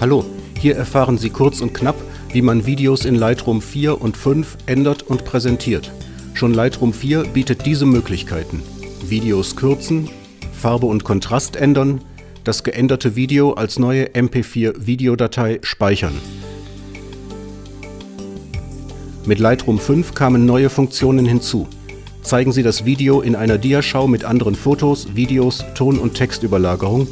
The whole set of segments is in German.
Hallo, hier erfahren Sie kurz und knapp, wie man Videos in Lightroom 4 und 5 ändert und präsentiert. Schon Lightroom 4 bietet diese Möglichkeiten. Videos kürzen, Farbe und Kontrast ändern, das geänderte Video als neue MP4-Videodatei speichern. Mit Lightroom 5 kamen neue Funktionen hinzu. Zeigen Sie das Video in einer Diaschau mit anderen Fotos, Videos, Ton- und Textüberlagerung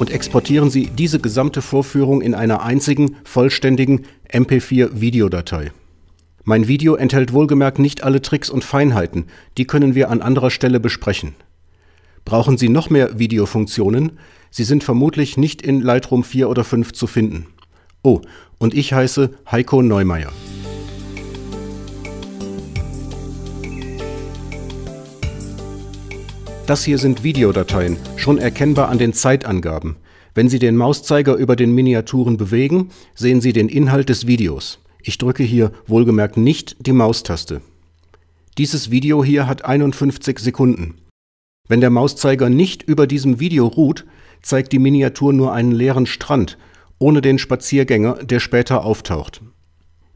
und exportieren Sie diese gesamte Vorführung in einer einzigen, vollständigen MP4-Videodatei. Mein Video enthält wohlgemerkt nicht alle Tricks und Feinheiten, die können wir an anderer Stelle besprechen. Brauchen Sie noch mehr Videofunktionen? Sie sind vermutlich nicht in Lightroom 4 oder 5 zu finden. Oh, und ich heiße Heiko Neumeier. Das hier sind Videodateien, schon erkennbar an den Zeitangaben. Wenn Sie den Mauszeiger über den Miniaturen bewegen, sehen Sie den Inhalt des Videos. Ich drücke hier wohlgemerkt nicht die Maustaste. Dieses Video hier hat 51 Sekunden. Wenn der Mauszeiger nicht über diesem Video ruht, zeigt die Miniatur nur einen leeren Strand, ohne den Spaziergänger, der später auftaucht.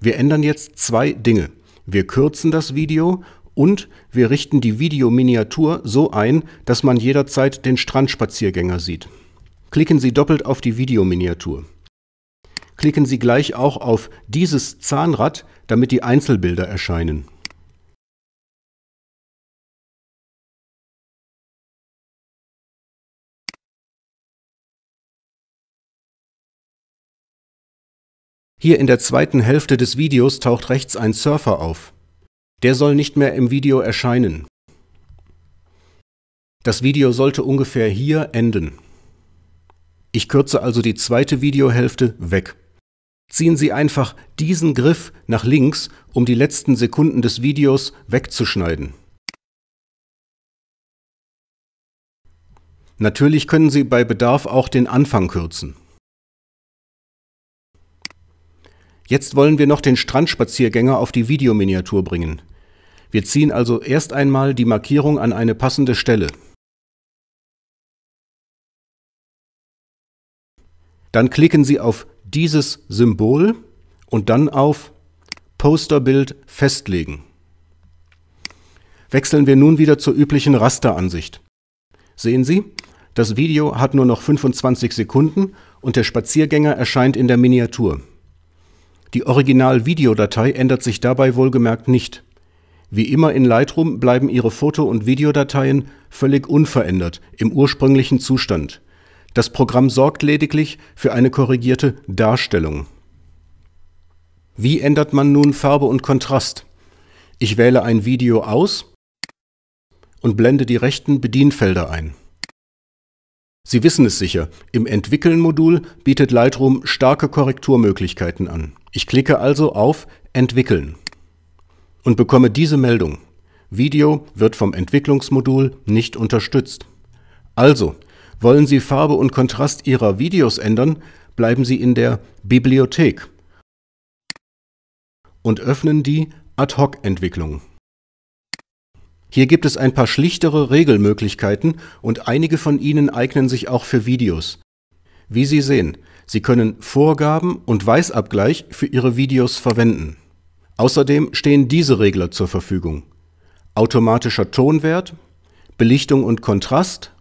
Wir ändern jetzt zwei Dinge. Wir kürzen das Video und wir richten die Videominiatur so ein, dass man jederzeit den Strandspaziergänger sieht. Klicken Sie doppelt auf die Videominiatur. Klicken Sie gleich auch auf dieses Zahnrad, damit die Einzelbilder erscheinen. Hier in der zweiten Hälfte des Videos taucht rechts ein Surfer auf der soll nicht mehr im Video erscheinen. Das Video sollte ungefähr hier enden. Ich kürze also die zweite Videohälfte weg. Ziehen Sie einfach diesen Griff nach links, um die letzten Sekunden des Videos wegzuschneiden. Natürlich können Sie bei Bedarf auch den Anfang kürzen. Jetzt wollen wir noch den Strandspaziergänger auf die Videominiatur bringen. Wir ziehen also erst einmal die Markierung an eine passende Stelle. Dann klicken Sie auf dieses Symbol und dann auf Posterbild festlegen. Wechseln wir nun wieder zur üblichen Rasteransicht. Sehen Sie, das Video hat nur noch 25 Sekunden und der Spaziergänger erscheint in der Miniatur. Die Original-Videodatei ändert sich dabei wohlgemerkt nicht. Wie immer in Lightroom bleiben Ihre Foto- und Videodateien völlig unverändert im ursprünglichen Zustand. Das Programm sorgt lediglich für eine korrigierte Darstellung. Wie ändert man nun Farbe und Kontrast? Ich wähle ein Video aus und blende die rechten Bedienfelder ein. Sie wissen es sicher, im Entwickeln-Modul bietet Lightroom starke Korrekturmöglichkeiten an. Ich klicke also auf Entwickeln und bekomme diese Meldung. Video wird vom Entwicklungsmodul nicht unterstützt. Also, wollen Sie Farbe und Kontrast Ihrer Videos ändern, bleiben Sie in der Bibliothek und öffnen die Ad-Hoc-Entwicklung. Hier gibt es ein paar schlichtere Regelmöglichkeiten und einige von ihnen eignen sich auch für Videos. Wie Sie sehen, Sie können Vorgaben und Weißabgleich für Ihre Videos verwenden. Außerdem stehen diese Regler zur Verfügung. Automatischer Tonwert, Belichtung und Kontrast,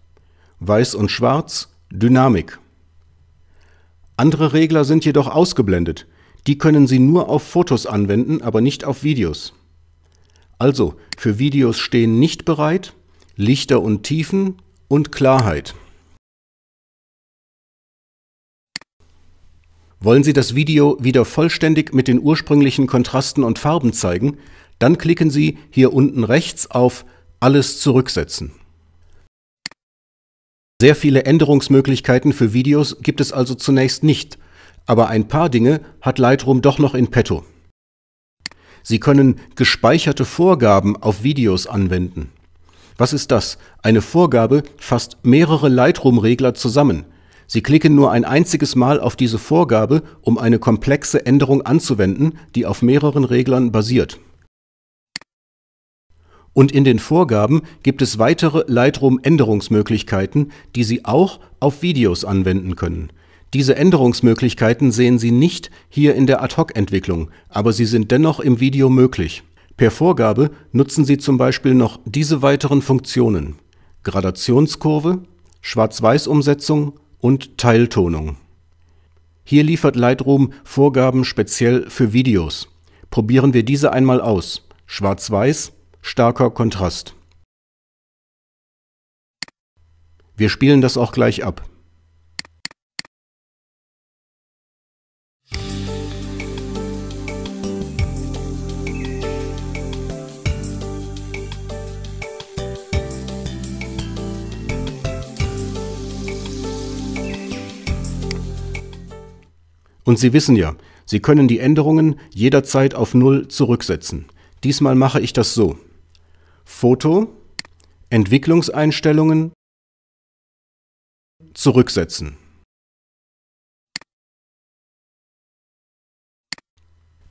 Weiß und Schwarz, Dynamik. Andere Regler sind jedoch ausgeblendet. Die können Sie nur auf Fotos anwenden, aber nicht auf Videos. Also, für Videos stehen nicht bereit Lichter und Tiefen und Klarheit. Wollen Sie das Video wieder vollständig mit den ursprünglichen Kontrasten und Farben zeigen, dann klicken Sie hier unten rechts auf Alles zurücksetzen. Sehr viele Änderungsmöglichkeiten für Videos gibt es also zunächst nicht, aber ein paar Dinge hat Lightroom doch noch in petto. Sie können gespeicherte Vorgaben auf Videos anwenden. Was ist das? Eine Vorgabe fasst mehrere Lightroom-Regler zusammen, Sie klicken nur ein einziges Mal auf diese Vorgabe, um eine komplexe Änderung anzuwenden, die auf mehreren Reglern basiert. Und in den Vorgaben gibt es weitere Lightroom-Änderungsmöglichkeiten, die Sie auch auf Videos anwenden können. Diese Änderungsmöglichkeiten sehen Sie nicht hier in der Ad-Hoc-Entwicklung, aber sie sind dennoch im Video möglich. Per Vorgabe nutzen Sie zum Beispiel noch diese weiteren Funktionen. Gradationskurve, Schwarz-Weiß-Umsetzung, und Teiltonung. Hier liefert Lightroom Vorgaben speziell für Videos. Probieren wir diese einmal aus. Schwarz-Weiß, starker Kontrast. Wir spielen das auch gleich ab. Und Sie wissen ja, Sie können die Änderungen jederzeit auf Null zurücksetzen. Diesmal mache ich das so. Foto, Entwicklungseinstellungen, zurücksetzen.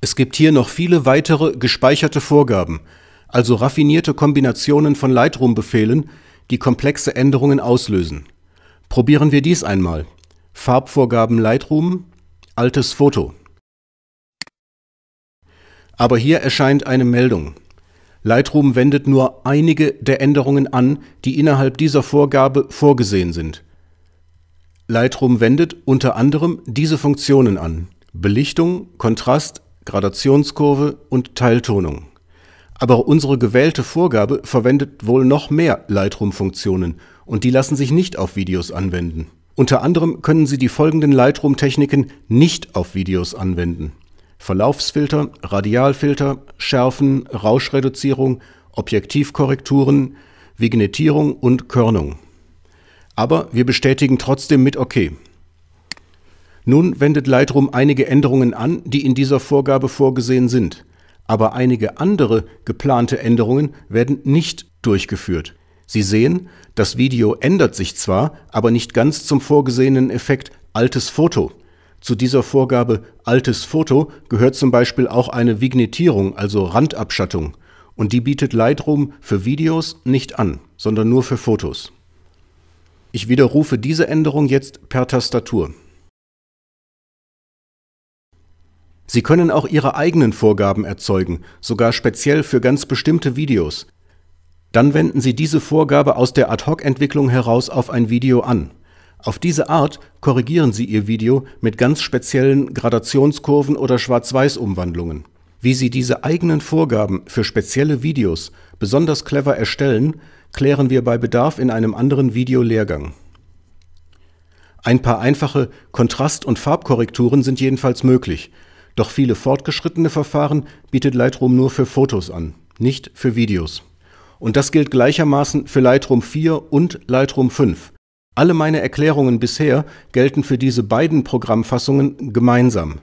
Es gibt hier noch viele weitere gespeicherte Vorgaben, also raffinierte Kombinationen von Lightroom-Befehlen, die komplexe Änderungen auslösen. Probieren wir dies einmal. Farbvorgaben Lightroom, Altes Foto. Aber hier erscheint eine Meldung. Lightroom wendet nur einige der Änderungen an, die innerhalb dieser Vorgabe vorgesehen sind. Lightroom wendet unter anderem diese Funktionen an. Belichtung, Kontrast, Gradationskurve und Teiltonung. Aber unsere gewählte Vorgabe verwendet wohl noch mehr Lightroom-Funktionen und die lassen sich nicht auf Videos anwenden. Unter anderem können Sie die folgenden Lightroom-Techniken nicht auf Videos anwenden. Verlaufsfilter, Radialfilter, Schärfen, Rauschreduzierung, Objektivkorrekturen, Vignettierung und Körnung. Aber wir bestätigen trotzdem mit OK. Nun wendet Lightroom einige Änderungen an, die in dieser Vorgabe vorgesehen sind. Aber einige andere geplante Änderungen werden nicht durchgeführt. Sie sehen, das Video ändert sich zwar, aber nicht ganz zum vorgesehenen Effekt altes Foto. Zu dieser Vorgabe altes Foto gehört zum Beispiel auch eine Vignettierung, also Randabschattung, und die bietet Lightroom für Videos nicht an, sondern nur für Fotos. Ich widerrufe diese Änderung jetzt per Tastatur. Sie können auch Ihre eigenen Vorgaben erzeugen, sogar speziell für ganz bestimmte Videos, dann wenden Sie diese Vorgabe aus der Ad-Hoc-Entwicklung heraus auf ein Video an. Auf diese Art korrigieren Sie Ihr Video mit ganz speziellen Gradationskurven oder Schwarz-Weiß-Umwandlungen. Wie Sie diese eigenen Vorgaben für spezielle Videos besonders clever erstellen, klären wir bei Bedarf in einem anderen Videolehrgang. Ein paar einfache Kontrast- und Farbkorrekturen sind jedenfalls möglich, doch viele fortgeschrittene Verfahren bietet Lightroom nur für Fotos an, nicht für Videos. Und das gilt gleichermaßen für Lightroom 4 und Lightroom 5. Alle meine Erklärungen bisher gelten für diese beiden Programmfassungen gemeinsam.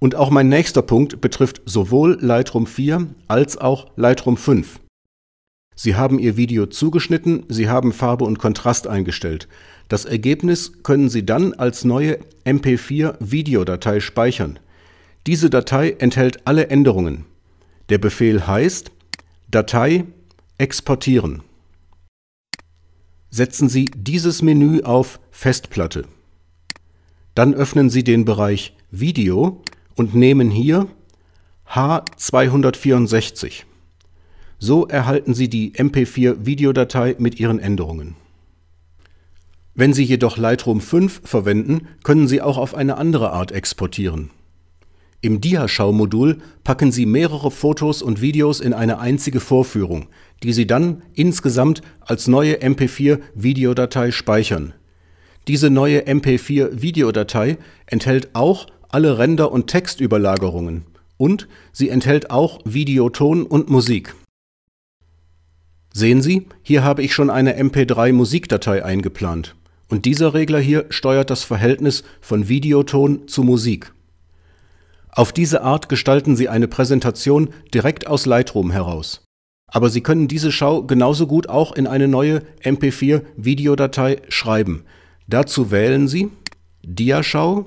Und auch mein nächster Punkt betrifft sowohl Lightroom 4 als auch Lightroom 5. Sie haben Ihr Video zugeschnitten, Sie haben Farbe und Kontrast eingestellt. Das Ergebnis können Sie dann als neue MP4-Videodatei speichern. Diese Datei enthält alle Änderungen. Der Befehl heißt Datei Exportieren. Setzen Sie dieses Menü auf Festplatte. Dann öffnen Sie den Bereich Video und nehmen hier H264. So erhalten Sie die MP4-Videodatei mit ihren Änderungen. Wenn Sie jedoch Lightroom 5 verwenden, können Sie auch auf eine andere Art exportieren. Im Diaschau-Modul packen Sie mehrere Fotos und Videos in eine einzige Vorführung, die Sie dann insgesamt als neue MP4-Videodatei speichern. Diese neue MP4-Videodatei enthält auch alle Render- und Textüberlagerungen und sie enthält auch Videoton und Musik. Sehen Sie, hier habe ich schon eine MP3-Musikdatei eingeplant und dieser Regler hier steuert das Verhältnis von Videoton zu Musik. Auf diese Art gestalten Sie eine Präsentation direkt aus Lightroom heraus. Aber Sie können diese Schau genauso gut auch in eine neue MP4-Videodatei schreiben. Dazu wählen Sie Diaschau,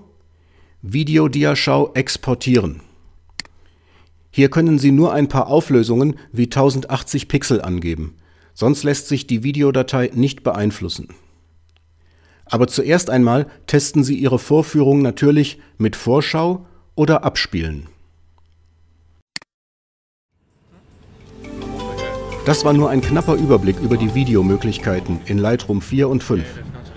Videodiaschau exportieren. Hier können Sie nur ein paar Auflösungen wie 1080 Pixel angeben, sonst lässt sich die Videodatei nicht beeinflussen. Aber zuerst einmal testen Sie Ihre Vorführung natürlich mit Vorschau oder Abspielen. Das war nur ein knapper Überblick über die Videomöglichkeiten in Lightroom 4 und 5.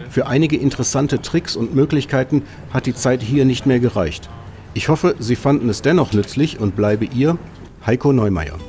Für einige interessante Tricks und Möglichkeiten hat die Zeit hier nicht mehr gereicht. Ich hoffe, Sie fanden es dennoch nützlich und bleibe Ihr Heiko Neumeier.